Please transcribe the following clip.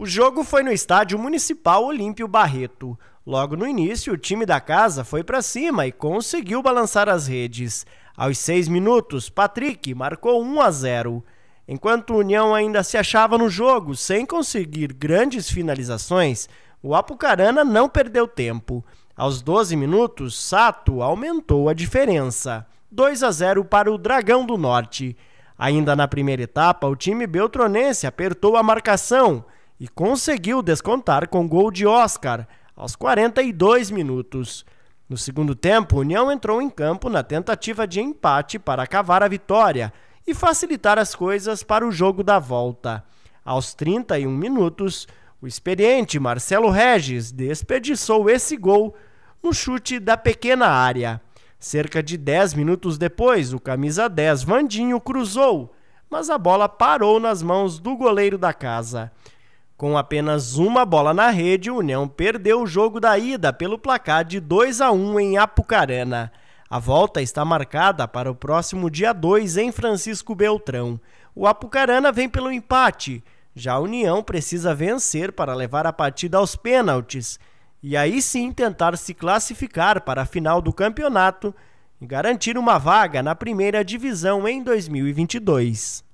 O jogo foi no estádio municipal Olímpio Barreto. Logo no início, o time da casa foi para cima e conseguiu balançar as redes. Aos seis minutos, Patrick marcou 1 a 0. Enquanto o União ainda se achava no jogo, sem conseguir grandes finalizações, o Apucarana não perdeu tempo. Aos 12 minutos, Sato aumentou a diferença. 2 a 0 para o Dragão do Norte. Ainda na primeira etapa, o time beltronense apertou a marcação e conseguiu descontar com gol de Oscar aos 42 minutos. No segundo tempo, União entrou em campo na tentativa de empate para cavar a vitória e facilitar as coisas para o jogo da volta. Aos 31 minutos, o experiente Marcelo Regis desperdiçou esse gol no chute da pequena área. Cerca de 10 minutos depois, o camisa 10 Vandinho cruzou, mas a bola parou nas mãos do goleiro da casa. Com apenas uma bola na rede, o União perdeu o jogo da ida pelo placar de 2 a 1 em Apucarana. A volta está marcada para o próximo dia 2 em Francisco Beltrão. O Apucarana vem pelo empate. Já a União precisa vencer para levar a partida aos pênaltis e aí sim tentar se classificar para a final do campeonato e garantir uma vaga na primeira divisão em 2022.